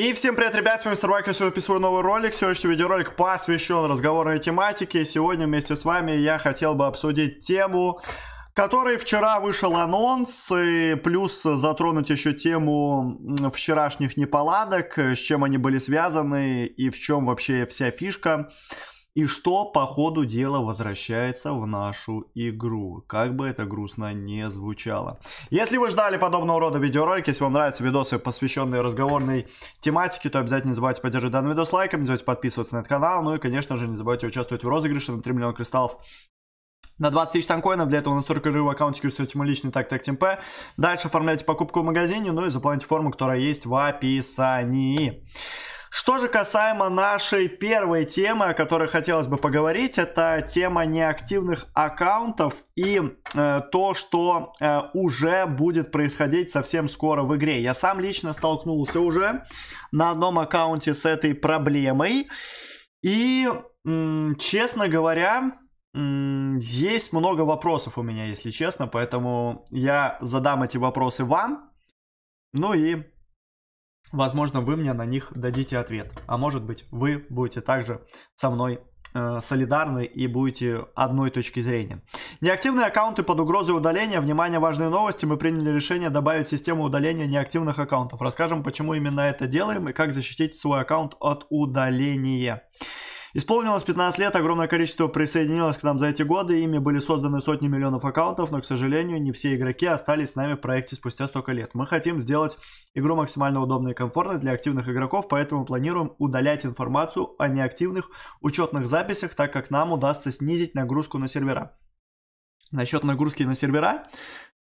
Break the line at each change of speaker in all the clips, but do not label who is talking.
И всем привет, ребят, с вами Старвайк, я сегодня писаю новый ролик. Сегодняшний видеоролик посвящен разговорной тематике. Сегодня вместе с вами я хотел бы обсудить тему, которой вчера вышел анонс, и плюс затронуть еще тему вчерашних неполадок, с чем они были связаны и в чем вообще вся фишка. И что по ходу дела возвращается в нашу игру. Как бы это грустно не звучало. Если вы ждали подобного рода видеоролики, если вам нравятся видосы, посвященные разговорной тематике, то обязательно не забывайте поддерживать данный видос лайком, не забывайте подписываться на этот канал. Ну и, конечно же, не забывайте участвовать в розыгрыше на 3 миллиона кристаллов на 20 тысяч танкоинов. Для этого на столько настроили аккаунтики установите мой личный так так темпе. Дальше оформляйте покупку в магазине, ну и заполните форму, которая есть в описании. Что же касаемо нашей первой темы, о которой хотелось бы поговорить, это тема неактивных аккаунтов и э, то, что э, уже будет происходить совсем скоро в игре. Я сам лично столкнулся уже на одном аккаунте с этой проблемой. И, честно говоря, есть много вопросов у меня, если честно, поэтому я задам эти вопросы вам. Ну и Возможно, вы мне на них дадите ответ. А может быть, вы будете также со мной э, солидарны и будете одной точки зрения. Неактивные аккаунты под угрозой удаления. Внимание, важные новости. Мы приняли решение добавить систему удаления неактивных аккаунтов. Расскажем, почему именно это делаем и как защитить свой аккаунт от удаления. Исполнилось 15 лет, огромное количество присоединилось к нам за эти годы, ими были созданы сотни миллионов аккаунтов, но, к сожалению, не все игроки остались с нами в проекте спустя столько лет. Мы хотим сделать игру максимально удобной и комфортной для активных игроков, поэтому планируем удалять информацию о неактивных учетных записях, так как нам удастся снизить нагрузку на сервера. Насчет нагрузки на сервера,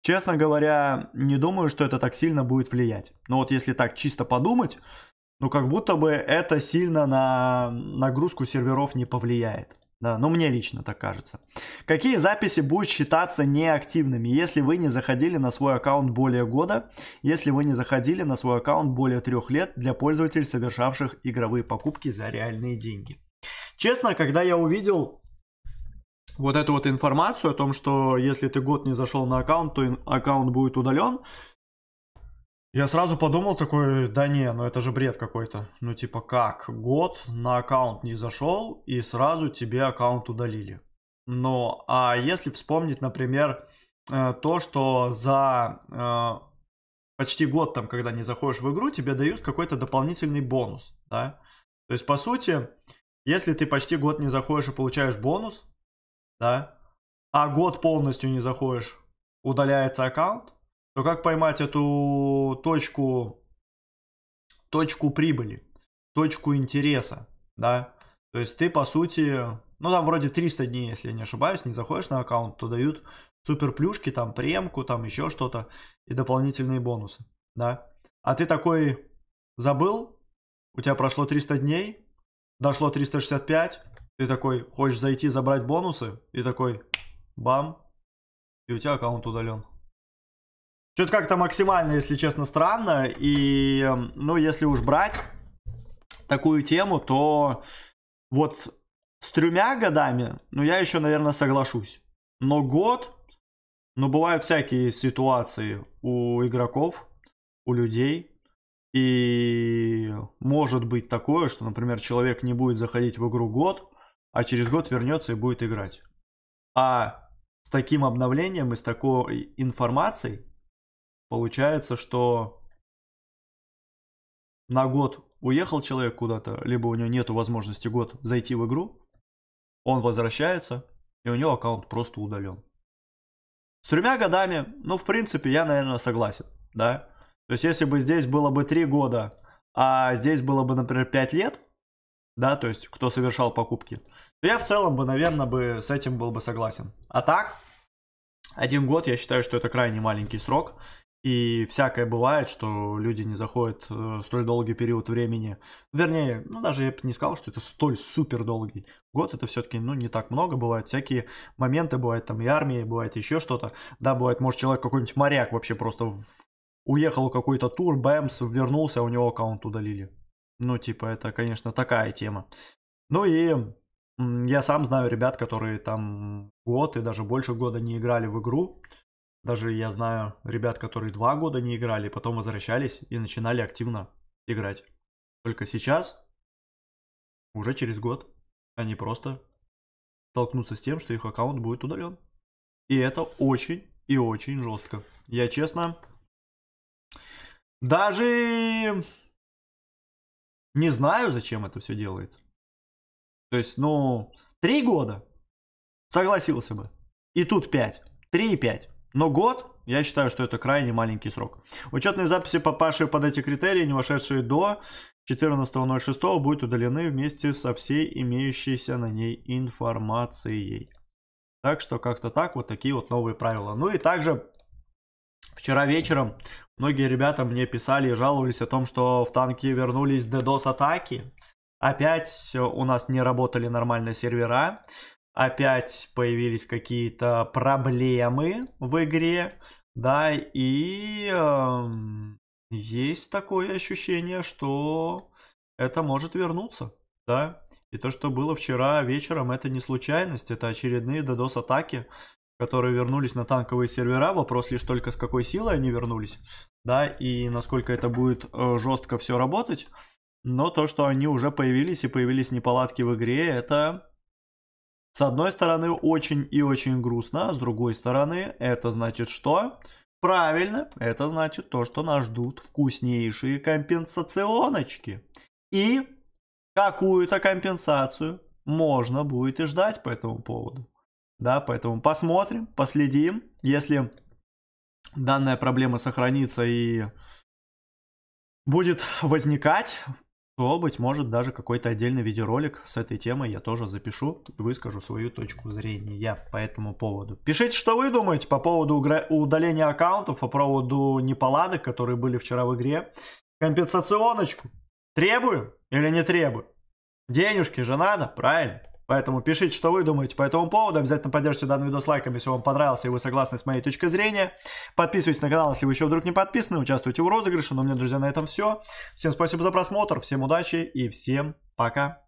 честно говоря, не думаю, что это так сильно будет влиять. Но вот если так чисто подумать, ну как будто бы это сильно на нагрузку серверов не повлияет. Да, ну мне лично так кажется. Какие записи будут считаться неактивными, если вы не заходили на свой аккаунт более года, если вы не заходили на свой аккаунт более трех лет для пользователей, совершавших игровые покупки за реальные деньги? Честно, когда я увидел вот эту вот информацию о том, что если ты год не зашел на аккаунт, то аккаунт будет удален, я сразу подумал такой, да не, ну это же бред какой-то. Ну типа как, год на аккаунт не зашел и сразу тебе аккаунт удалили. Но а если вспомнить, например, э, то, что за э, почти год там, когда не заходишь в игру, тебе дают какой-то дополнительный бонус, да? То есть, по сути, если ты почти год не заходишь и получаешь бонус, да, а год полностью не заходишь, удаляется аккаунт, то как поймать эту точку, точку прибыли, точку интереса, да? То есть ты, по сути, ну там вроде 300 дней, если я не ошибаюсь, не заходишь на аккаунт, то дают супер плюшки, там премку, там еще что-то и дополнительные бонусы, да? А ты такой забыл, у тебя прошло 300 дней, дошло 365, ты такой хочешь зайти забрать бонусы и такой бам, и у тебя аккаунт удален. Что-то как-то максимально, если честно, странно. И, эм, ну, если уж брать такую тему, то вот с тремя годами, ну, я еще, наверное, соглашусь. Но год, ну, бывают всякие ситуации у игроков, у людей. И может быть такое, что, например, человек не будет заходить в игру год, а через год вернется и будет играть. А с таким обновлением и с такой информацией Получается, что на год уехал человек куда-то, либо у него нет возможности год зайти в игру, он возвращается, и у него аккаунт просто удален. С тремя годами, ну, в принципе, я, наверное, согласен, да. То есть, если бы здесь было бы три года, а здесь было бы, например, пять лет, да, то есть, кто совершал покупки, то я в целом бы, наверное, бы с этим был бы согласен. А так, один год, я считаю, что это крайне маленький срок. И всякое бывает, что люди не заходят э, столь долгий период времени. Вернее, ну даже я бы не сказал, что это столь супер долгий. Год это все-таки, ну, не так много. Бывают всякие моменты, бывает там и армия, бывает еще что-то. Да, бывает, может, человек какой-нибудь моряк вообще просто в... уехал какой-то тур, бэмс, вернулся, а у него аккаунт удалили. Ну, типа, это, конечно, такая тема. Ну и я сам знаю ребят, которые там год и даже больше года не играли в игру, даже я знаю ребят, которые два года не играли, потом возвращались и начинали активно играть. Только сейчас, уже через год, они просто столкнутся с тем, что их аккаунт будет удален. И это очень и очень жестко. Я честно, даже не знаю, зачем это все делается. То есть, ну, три года согласился бы. И тут пять. Три и пять. Но год, я считаю, что это крайне маленький срок. Учетные записи, попавшие под эти критерии, не вошедшие до 14.06, будут удалены вместе со всей имеющейся на ней информацией. Так что как-то так, вот такие вот новые правила. Ну и также вчера вечером многие ребята мне писали и жаловались о том, что в танке вернулись DDoS-атаки. Опять у нас не работали нормально сервера опять появились какие-то проблемы в игре, да, и э, есть такое ощущение, что это может вернуться, да. И то, что было вчера вечером, это не случайность, это очередные DDoS-атаки, которые вернулись на танковые сервера. Вопрос лишь только с какой силой они вернулись, да, и насколько это будет э, жестко все работать. Но то, что они уже появились и появились неполадки в игре, это с одной стороны, очень и очень грустно, а с другой стороны, это значит что? Правильно, это значит то, что нас ждут вкуснейшие компенсационочки. И какую-то компенсацию можно будет и ждать по этому поводу. Да, поэтому посмотрим, последим. Если данная проблема сохранится и будет возникать, то, быть может, даже какой-то отдельный видеоролик с этой темой я тоже запишу и выскажу свою точку зрения по этому поводу. Пишите, что вы думаете по поводу удаления аккаунтов, по поводу неполадок, которые были вчера в игре. Компенсационочку. Требую или не требую? Денежки же надо, правильно? Поэтому пишите, что вы думаете по этому поводу. Обязательно поддержите данный видос лайком, если вам понравился и вы согласны с моей точкой зрения. Подписывайтесь на канал, если вы еще вдруг не подписаны. Участвуйте в розыгрыше. Но ну, у меня, друзья, на этом все. Всем спасибо за просмотр, всем удачи и всем пока.